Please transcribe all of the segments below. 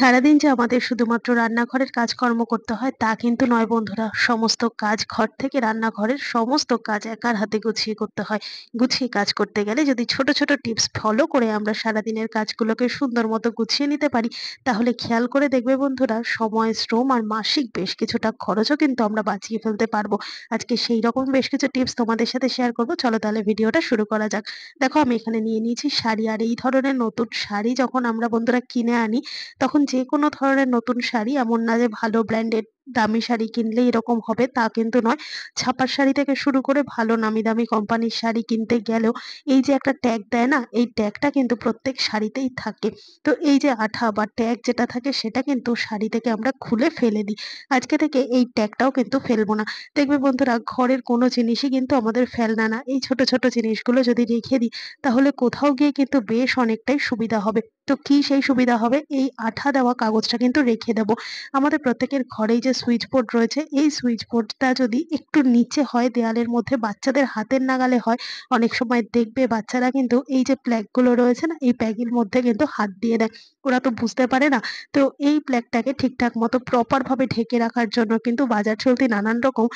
সারাদিন যে আমাদের শুধুমাত্র রান্নাঘরের কাজকর্ম করতে হয় তা কিন্তু নয় বন্ধুরা সমস্ত কাজ ঘর থেকে রান্নাঘরের সমস্ত কাজ একার হাতে গুছিয়ে করতে হয় গুছিয়ে কাজ করতে গেলে যদি ছোট ছোট টিপস ফলো করে আমরা সারাদিনের কাজগুলোকে সুন্দর মতো গুছিয়ে নিতে পারি তাহলে খেয়াল করে দেখবে বন্ধুরা সময় শ্রম আর মাসিক বেশ কিছুটা খরচও কিন্তু আমরা বাঁচিয়ে ফেলতে পারবো আজকে সেই রকম বেশ কিছু টিপস তোমাদের সাথে শেয়ার করবো চলো তাহলে ভিডিওটা শুরু করা যাক দেখো আমি এখানে নিয়ে নিয়েছি শাড়ি আর এই ধরনের নতুন শাড়ি যখন আমরা বন্ধুরা কিনে আনি তখন যে কোনো ধরনের নতুন শাড়ি এমন না যে ভালো ব্র্যান্ডেড দামি শাড়ি কিনলে এরকম হবে তা কিন্তু নয় ছাপার শাড়ি থেকে শুরু করে ভালো নামি দামি কোম্পানির শাড়ি কিনতে গেলেও এই যে একটা ট্যাগ দেয় না এই ট্যাগটা কিন্তু প্রত্যেক শাড়িতেই থাকে তো এই যে আঠা বা ট্যাগ যেটা থাকে সেটা কিন্তু শাড়ি থেকে আমরা খুলে ফেলে দিই আজকে থেকে এই ট্যাগটাও কিন্তু ফেলবো না দেখবে বন্ধুরা ঘরের কোনো জিনিসই কিন্তু আমাদের ফেলনা না এই ছোট ছোট জিনিসগুলো যদি রেখে দিই তাহলে কোথাও গিয়ে কিন্তু বেশ অনেকটাই সুবিধা হবে তো কি সেই সুবিধা হবে এই আঠা দেওয়া কাগজটা কিন্তু রেখে দেবো আমাদের প্রত্যেকের ঘরেই যে যে সুইচ বোর্ড রয়েছে এই সুইচ বোর্ডটা যদি একটু নিচে হয় দেয়ালের মধ্যে বাচ্চাদের হাতের নাগালে হয় অনেক সময় দেখবে বাচ্চারা কিন্তু এই যে গুলো রয়েছে না এই প্যাগের মধ্যে কিন্তু হাত দিয়ে দেয় ওরা তো বুঝতে পারে না তো এই প্ল্যাগটাকে ঠিকঠাক মতো প্রপারভাবে ঢেকে রাখার জন্য কিন্তু বাজার চলতি নানান রকম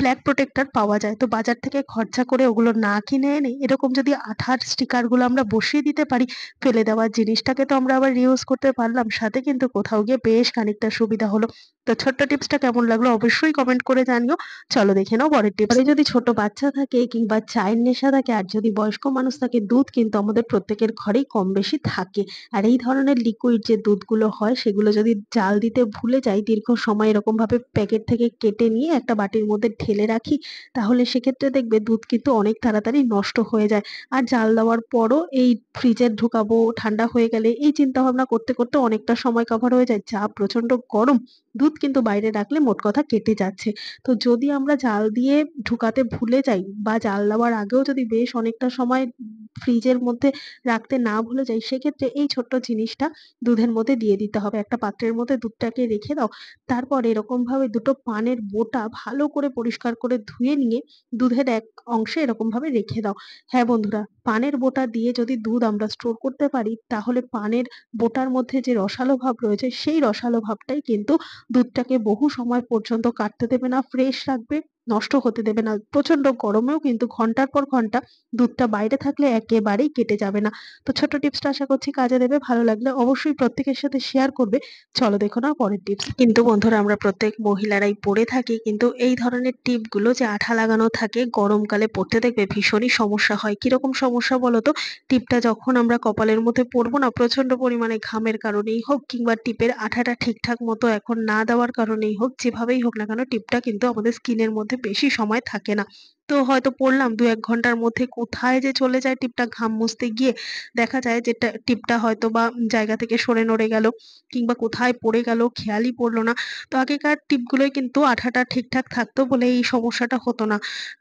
ব্ল্যাক প্রোটেক্টর পাওয়া যায় তো বাজার থেকে খরচা করে ওগুলো না কিনে এনে এরকম যদি আঠার স্টিকারগুলো আমরা বসিয়ে দিতে পারি ফেলে দেওয়ার জিনিসটাকে তো আমরা আবার রিউজ করতে পারলাম সাথে কিন্তু কোথাও গিয়ে বেশ খানিকটা সুবিধা হলো তো ছোট্ট টিপসটা কেমন লাগলো অবশ্যই কমেন্ট করে জানিও চলো দেখে নাও পরের টিপস যদি ছোট বাচ্চা থাকে কিংবা চায়ের নেশা থাকে আর যদি বয়স্ক মানুষ থাকে দুধ কিন্তু আমাদের প্রত্যেকের ঘরেই কম বেশি থাকে আর এই ধরনের লিকুইড যে দুধগুলো হয় সেগুলো যদি জাল দিতে ভুলে যাই দীর্ঘ সময় এরকমভাবে প্যাকেট থেকে কেটে নিয়ে একটা বাটির মধ্যে ঠেলে রাখি তাহলে সেক্ষেত্রে দেখবে দুধ কিন্তু অনেক তাড়াতাড়ি নষ্ট হয়ে যায় আর জাল দেওয়ার পরও এই ফ্রিজে ঢোকাবো ঠান্ডা হয়ে গেলে এই চিন্তা ভাবনা করতে করতে অনেকটা সময় কভার হয়ে যায় যা প্রচণ্ড গরম দুধ কিন্তু বাইরে রাখলে মোট কথা কেটে যাচ্ছে তো যদি আমরা জাল দিয়ে ঢুকাতে ভুলে যাই বা জাল দেওয়ার আগেও যদি বেশ অনেকটা সময় ফ্রিজের মধ্যে রাখতে না ভুলে যাই সেক্ষেত্রে এই ছোট্ট জিনিসটা দুধের মধ্যে দিয়ে দিতে হবে একটা পাত্রের মধ্যে দুধটাকে রেখে দাও তারপর এরকমভাবে দুটো পানের বোটা ভালো করে পরিষ্কার করে ধুয়ে নিয়ে দুধের এক অংশে এরকমভাবে রেখে দাও হ্যাঁ বন্ধুরা পানের বোটা দিয়ে যদি দুধ আমরা স্টোর করতে পারি তাহলে পানের বোটার মধ্যে যে রসালো ভাব রয়েছে সেই রসালো ভাবটাই কিন্তু দুধটাকে বহু সময় পর্যন্ত কাটতে দেবে না ফ্রেশ রাখবে নষ্ট হতে দেবে না প্রচন্ড গরমেও কিন্তু ঘন্টার পর ঘন্টা দুধটা বাইরে থাকলে একেবারেই কেটে যাবে না তো ছোট টিপসটা আশা করছি কাজে দেবে ভালো লাগলে অবশ্যই প্রত্যেকের সাথে শেয়ার করবে চলো দেখো না পরের টিপস কিন্তু বন্ধুরা আমরা প্রত্যেক মহিলারাই পড়ে থাকি কিন্তু এই ধরনের টিপগুলো যে আঠা লাগানো থাকে গরমকালে পড়তে দেখবে ভীষণই সমস্যা হয় কিরকম সমস্যা বলো তো টিপটা যখন আমরা কপালের মধ্যে পরবো না প্রচন্ড পরিমাণে ঘামের কারণেই হোক কিংবা টিপের আঠাটা ঠিকঠাক মতো এখন না দেওয়ার কারণেই হোক যেভাবেই হোক না কেন টিপটা কিন্তু আমাদের স্কিনের মধ্যে 必须上麦，他给呐？তো হয়তো পড়লাম দু এক ঘন্টার মধ্যে কোথায় যে চলে যায় টিপটা ঘাম মুছতে গিয়ে দেখা যায় যে টিপটা হয়তো বা জায়গা থেকে সরে নড়ে গেল কিংবা কোথায় পড়ে গেল খেয়ালই পড়লো না তো আগেকার টিপগুলোই কিন্তু আঠাটা ঠিকঠাক থাকতো বলে এই সমস্যাটা হতো না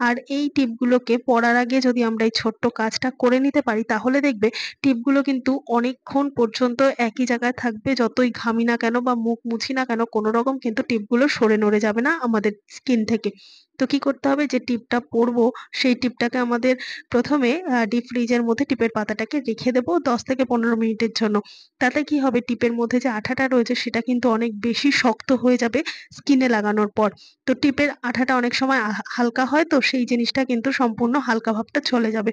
আর এই টিপগুলোকে পড়ার আগে যদি আমরা এই ছোট্ট কাজটা করে নিতে পারি তাহলে দেখবে টিপগুলো কিন্তু অনেকক্ষণ পর্যন্ত একই জায়গায় থাকবে যতই ঘামি না কেন বা মুখ মুছি না কেন কোনো রকম কিন্তু টিপগুলো সরে নড়ে যাবে না আমাদের স্কিন থেকে তো কি করতে হবে যে টিপটা করব সেই টিপটাকে আমাদের প্রথমে ডিপ ফ্রিজের মধ্যে টিপের পাতাটাকে রেখে দেবো দশ থেকে পনেরো মিনিটের জন্য তাতে কি হবে টিপের মধ্যে যে আঠাটা রয়েছে সেটা কিন্তু অনেক বেশি শক্ত হয়ে যাবে স্কিনে লাগানোর পর তো টিপের আঠাটা অনেক সময় হালকা হয় তো সেই জিনিসটা কিন্তু সম্পূর্ণ হালকা ভাবটা চলে যাবে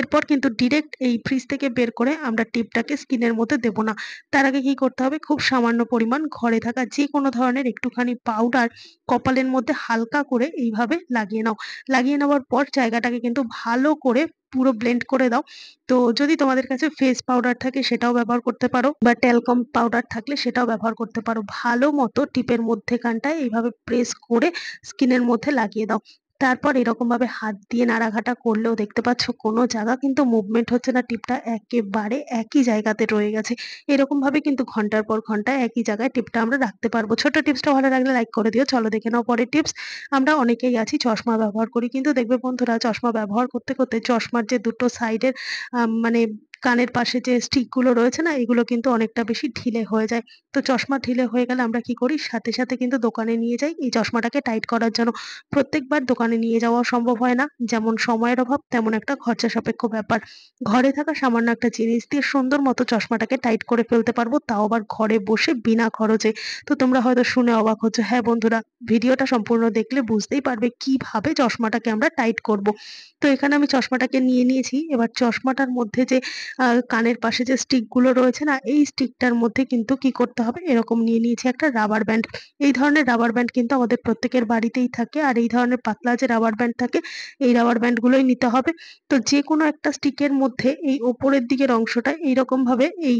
এরপর কিন্তু ডিরেক্ট এই ফ্রিজ থেকে বের করে আমরা টিপটাকে স্কিনের মধ্যে দেব না তার আগে কি করতে হবে খুব সামান্য পরিমাণ ঘরে থাকা যে কোনো ধরনের একটুখানি পাউডার কপালের মধ্যে হালকা করে এইভাবে লাগিয়ে নাও লাগিয়ে নেওয়ার পর জায়গাটাকে কিন্তু ভালো করে পুরো ব্লেন্ড করে দাও তো যদি তোমাদের কাছে ফেস পাউডার থাকে সেটাও ব্যবহার করতে পারো বা ট্যালকম পাউডার থাকলে সেটাও ব্যবহার করতে পারো ভালো মতো টিপের মধ্যে কানটা এইভাবে প্রেস করে স্কিনের মধ্যে লাগিয়ে দাও তারপর এরকম ভাবে হাত দিয়ে নাড়াঘাটা করলেও দেখতে পাচ্ছ কোনো জায়গা কিন্তু মুভমেন্ট হচ্ছে না টিপটা একেবারে একই জায়গাতে রয়ে গেছে এরকম ভাবে কিন্তু ঘন্টার পর ঘন্টা একই জায়গায় টিপটা আমরা রাখতে পারবো ছোট টিপসটা ভালো লাগলে লাইক করে দিও চলো দেখে নাও পরের টিপস আমরা অনেকেই আছি চশমা ব্যবহার করি কিন্তু দেখবে বন্ধুরা চশমা ব্যবহার করতে করতে চশমার যে দুটো সাইডের মানে কানের পাশে যে স্টিকগুলো রয়েছে না এগুলো কিন্তু অনেকটা বেশি ঢিলে হয়ে যায় তো চশমা ঢিলে হয়ে গেলে আমরা কি করি সাথে সাথে কিন্তু দোকানে নিয়ে যাই এই চশমাটাকে টাইট করার জন্য প্রত্যেকবার দোকানে নিয়ে যাওয়া সম্ভব হয় না যেমন সময়ের অভাব তেমন একটা খরচা সাপেক্ষ ব্যাপার ঘরে থাকা সামান্য একটা জিনিস দিয়ে সুন্দর মতো চশমাটাকে টাইট করে ফেলতে পারবো তাও আবার ঘরে বসে বিনা খরচে তো তোমরা হয়তো শুনে অবাক হচ্ছে হ্যাঁ বন্ধুরা ভিডিওটা সম্পূর্ণ দেখলে বুঝতেই পারবে কিভাবে চশমাটাকে আমরা টাইট করব তো এখানে আমি চশমাটাকে নিয়ে নিয়েছি এবার চশমাটার মধ্যে যে কানের পাশে যে স্টিকগুলো রয়েছে না এই স্টিকটার মধ্যে কিন্তু কি করতে হবে এরকম নিয়ে নিয়েছি একটা রাবার ব্যান্ড এই ধরনের রাবার ব্যান্ড কিন্তু আমাদের প্রত্যেকের বাড়িতেই থাকে আর এই ধরনের পাতলা যে রাবার ব্যান্ড থাকে এই রাবার ব্যান্ডগুলোই নিতে হবে তো যে কোনো একটা স্টিকের মধ্যে এই ওপরের দিকের অংশটা এইরকমভাবে এই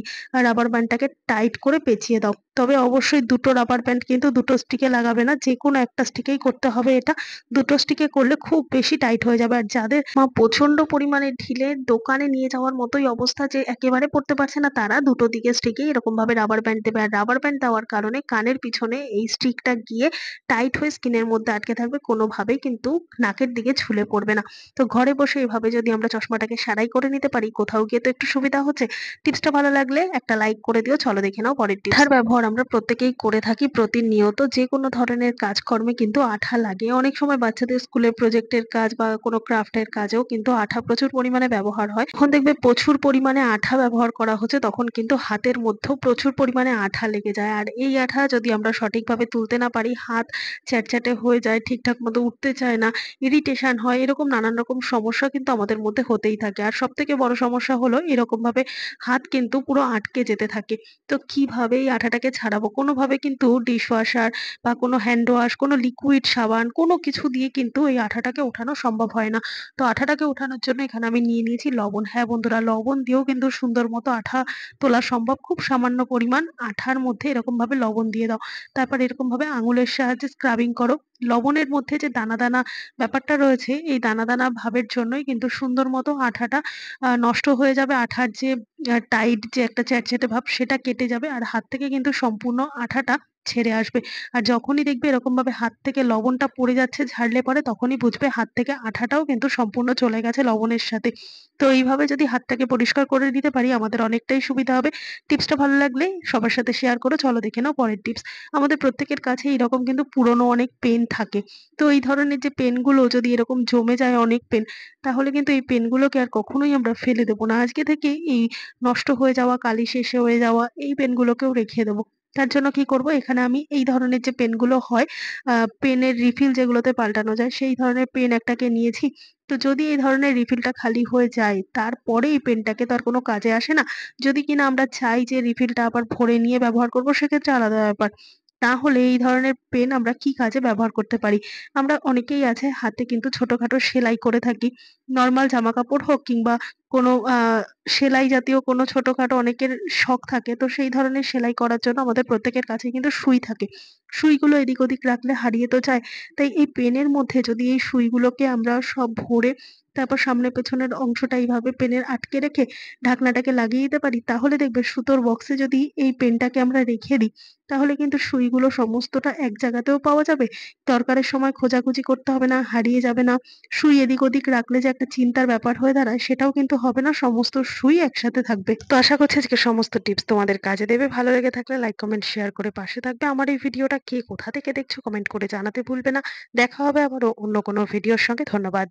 রাবার ব্যান্ডটাকে টাইট করে পেঁচিয়ে দাও তবে অবশ্যই দুটো রাবার ব্যান্ড কিন্তু দুটো স্টিকে লাগাবে না যে কোনো একটা স্টিকেই করতে হবে এটা দুটো স্টিকে করলে খুব বেশি টাইট হয়ে যাবে আর যাদের প্রচন্ড পরিমাণে ঢিলে দোকানে নিয়ে যাওয়ার মতোই অবস্থা যে একেবারে পড়তে পারছে না তারা দুটো দিকে স্টিকে এরকম ভাবে রাবার ব্যান্ড দেবে আর রাবার ব্যান্ড দেওয়ার কারণে কানের পিছনে এই স্টিকটা গিয়ে টাইট হয়ে স্কিনের মধ্যে আটকে থাকবে কোনোভাবেই কিন্তু নাকের দিকে ঝুলে পড়বে না তো ঘরে বসে এভাবে যদি আমরা চশমাটাকে সারাই করে নিতে পারি কোথাও গিয়ে তো একটু সুবিধা হচ্ছে টিপসটা ভালো লাগলে একটা লাইক করে দিও চলো দেখে নাও পরের টিপস ব্যবহার আমরা প্রত্যেকেই করে থাকি প্রতিনিয়ত যে কোনো ধরনের কাজকর্মে কিন্তু আঠা লাগে অনেক সময় বাচ্চাদের স্কুলের প্রজেক্টের কাজ বা কোনো ক্রাফটের কাজেও কিন্তু আঠা প্রচুর পরিমাণে ব্যবহার হয় এখন দেখবে প্রচুর পরিমাণে আঠা ব্যবহার করা হচ্ছে তখন কিন্তু হাতের মধ্যেও প্রচুর পরিমাণে আঠা লেগে যায় আর এই আঠা যদি আমরা সঠিকভাবে তুলতে না পারি হাত চ্যাটচ্যাটে হয়ে যায় ঠিকঠাক মতো উঠতে চায় না ইরিটেশন হয় এরকম নানান রকম সমস্যা কিন্তু আমাদের মধ্যে হতেই থাকে আর সব থেকে বড় সমস্যা হলো এরকমভাবে হাত কিন্তু পুরো আটকে যেতে থাকে তো কিভাবে এই আঠাটাকে ছাড়াবো কোনোভাবে কিন্তু ডিশওয়াশার বা কোনো হ্যান্ড ওয়াশ কোনো লিকুইড সাবান কোনো কিছু দিয়ে কিন্তু এই আঠাটাকে ওঠানো সম্ভব হয় না তো আঠাটাকে ওঠানোর জন্য এখানে আমি নিয়ে নিয়েছি লবণ হ্যাঁ বন্ধুরা লবণ দিয়েও কিন্তু সুন্দর মতো আঠা তোলা সম্ভব খুব সামান্য পরিমাণ আঠার মধ্যে এরকমভাবে লবণ দিয়ে দাও তারপর এরকমভাবে আঙুলের সাহায্যে স্ক্রাবিং করো লবণের মধ্যে যে দানা দানা ব্যাপারটা রয়েছে এই দানা দানা ভাবের জন্যই কিন্তু সুন্দর মতো আঠাটা নষ্ট হয়ে যাবে আঠার যে টাইট যে একটা চ্যাটচ্যাটে ভাব সেটা কেটে যাবে আর হাত থেকে কিন্তু সম্পূর্ণ আঠাটা ছেড়ে আসবে আর যখনই দেখবে এরকম ভাবে হাত থেকে লবণটা পড়ে যাচ্ছে ঝাড়লে পরে তখনই বুঝবে হাত থেকে আঠাটাও কিন্তু সম্পূর্ণ চলে গেছে লবণের সাথে তো এইভাবে যদি হাতটাকে পরিষ্কার করে দিতে পারি আমাদের অনেকটাই সুবিধা হবে টিপসটা ভালো লাগলে সবার সাথে শেয়ার করো চলো দেখে নাও পরের টিপস আমাদের প্রত্যেকের কাছে এরকম কিন্তু পুরনো অনেক পেন থাকে তো এই ধরনের যে পেনগুলো যদি এরকম জমে যায় অনেক পেন তাহলে কিন্তু এই পেনগুলোকে আর কখনোই আমরা ফেলে দেবো না আজকে থেকে এই নষ্ট হয়ে যাওয়া কালি শেষে হয়ে যাওয়া এই পেনগুলোকেও রেখে দেবো তার জন্য কি করব এখানে আমি এই ধরনের যে পেনগুলো হয় পেনের রিফিল যেগুলোতে পাল্টানো যায় সেই ধরনের পেন একটাকে নিয়েছি তো যদি এই ধরনের রিফিলটা খালি হয়ে যায় তারপরে এই পেনটাকে তো আর কোনো কাজে আসে না যদি কিনা আমরা চাই যে রিফিলটা আবার ভরে নিয়ে ব্যবহার করবো সেক্ষেত্রে আলাদা ব্যাপার তাহলে এই ধরনের পেন আমরা কি কাজে ব্যবহার করতে পারি আমরা অনেকেই আছে হাতে কিন্তু ছোটখাটো সেলাই করে থাকি নর্মাল জামা কাপড় হোক কিংবা কোনো সেলাই জাতীয় কোনো ছোটখাটো অনেকের শখ থাকে তো সেই ধরনের সেলাই করার জন্য আমাদের প্রত্যেকের কাছে কিন্তু সুই থাকে সুইগুলো এদিক ওদিক রাখলে হারিয়ে তো যায় তাই এই পেনের মধ্যে যদি এই সুইগুলোকে আমরা সব ভরে তারপর সামনে পেছনের অংশটা এইভাবে পেনের আটকে রেখে ঢাকনাটাকে লাগিয়ে দিতে পারি তাহলে দেখবে সুতোর বক্সে যদি এই পেনটাকে আমরা রেখে দিই তাহলে কিন্তু সুইগুলো সমস্তটা এক জায়গাতেও পাওয়া যাবে দরকারের সময় খোঁজাখুঁজি করতে হবে না হারিয়ে যাবে না সুই এদিক ওদিক রাখলে যে একটা চিন্তার ব্যাপার হয়ে দাঁড়ায় সেটাও কিন্তু হবে না সমস্ত সুই একসাথে থাকবে তো আশা করছি আজকে সমস্ত টিপস তোমাদের কাজে দেবে ভালো লেগে থাকলে লাইক কমেন্ট শেয়ার করে পাশে থাকবে আমার এই ভিডিওটা কে কোথা থেকে দেখছো কমেন্ট করে জানাতে ভুলবে না দেখা হবে আবারও অন্য কোনো ভিডিওর সঙ্গে ধন্যবাদ